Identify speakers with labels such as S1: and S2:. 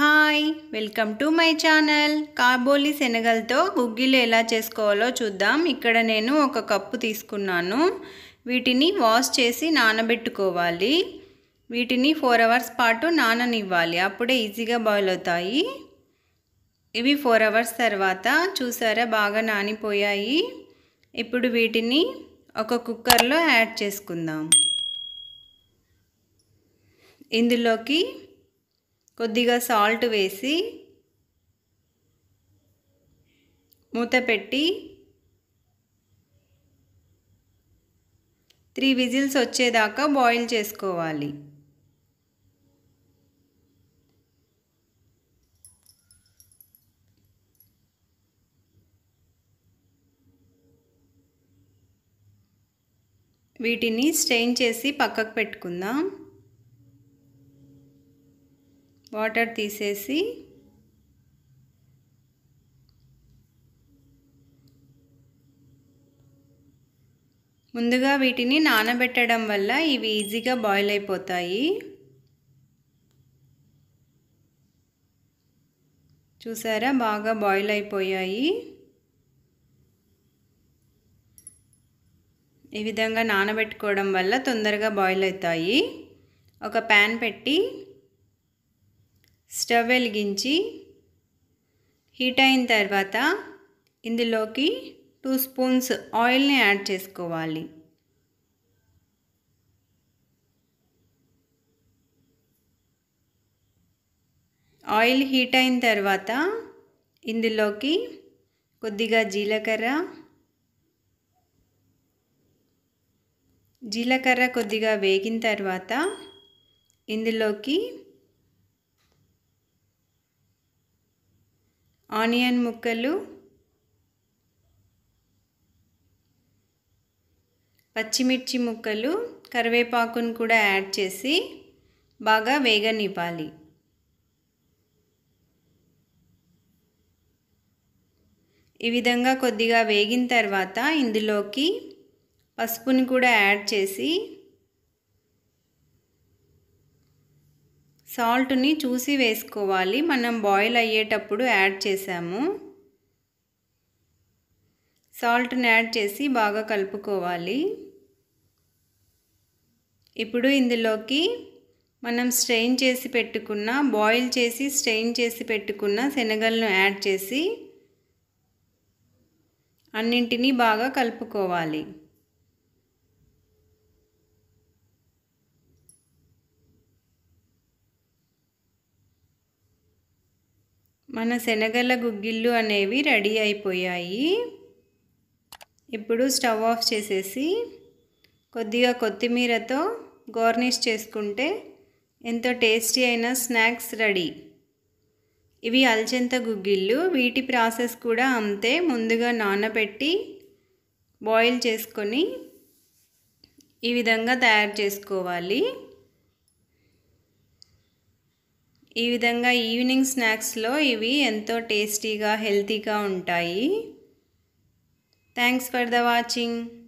S1: hi welcome to my channel కాబోలి శనగలతో గుగ్గిలు ఎలా చేసుకోవాలో చూద్దాం ఇక్కడ నేను ఒక కప్పు తీసుకున్నాను వీటిని వాష్ చేసి నానబెట్టుకోవాలి వీటిని ఫోర్ అవర్స్ పాటు నాననివ్వాలి అప్పుడే ఈజీగా బాయిల్ అవుతాయి ఇవి ఫోర్ అవర్స్ తర్వాత చూసారా బాగా నానిపోయాయి ఇప్పుడు వీటిని ఒక కుక్కర్లో యాడ్ చేసుకుందాం ఇందులోకి కొద్దిగా సాల్ట్ వేసి మూత పెట్టి త్రీ విజిల్స్ వచ్చేదాకా బాయిల్ చేసుకోవాలి వీటిని స్ట్రెయిన్ చేసి పక్కకు పెట్టుకుందాం వాటర్ తీసేసి ముందుగా వీటిని నానబెట్టడం వల్ల ఇవి ఈజీగా బాయిల్ అయిపోతాయి చూసారా బాగా బాయిల్ అయిపోయాయి ఈ విధంగా నానబెట్టుకోవడం వల్ల తొందరగా బాయిల్ అవుతాయి ఒక ప్యాన్ పెట్టి స్టవ్ వెలిగించి హీట్ అయిన తర్వాత ఇందులోకి టూ స్పూన్స్ ఆయిల్ని యాడ్ చేసుకోవాలి ఆయిల్ హీట్ అయిన తర్వాత ఇందులోకి కొద్దిగా జీలకర్ర జీలకర్ర కొద్దిగా వేగిన తర్వాత ఇందులోకి ఆనియన్ ముక్కలు పచ్చిమిర్చి ముక్కలు కరివేపాకును కూడా యాడ్ చేసి బాగా వేగనివ్వాలి ఈ విధంగా కొద్దిగా వేగిన తర్వాత ఇందులోకి పసుపుని కూడా యాడ్ చేసి సాల్ట్ని చూసి వేసుకోవాలి మనం బాయిల్ అయ్యేటప్పుడు యాడ్ చేసాము సాల్ట్ని యాడ్ చేసి బాగా కలుపుకోవాలి ఇప్పుడు ఇందులోకి మనం స్ట్రెయిన్ చేసి పెట్టుకున్న బాయిల్ చేసి స్ట్రెయిన్ చేసి పెట్టుకున్న శనగలను యాడ్ చేసి అన్నింటినీ బాగా కలుపుకోవాలి మన శనగల గుగ్గిళ్ళు అనేవి రెడీ అయిపోయాయి ఇప్పుడు స్టవ్ ఆఫ్ చేసేసి కొద్దిగా కొత్తిమీరతో గార్నిష్ చేసుకుంటే ఎంతో టేస్టీ అయిన స్నాక్స్ రెడీ ఇవి అల్చెంత గుగ్గిళ్ళు వీటి ప్రాసెస్ కూడా అంతే ముందుగా నానబెట్టి బాయిల్ చేసుకొని ఈ విధంగా తయారు చేసుకోవాలి ఈ విధంగా ఈవినింగ్ స్నాక్స్లో ఇవి ఎంతో టేస్టీగా హెల్తీగా ఉంటాయి థ్యాంక్స్ ఫర్ ద వాచింగ్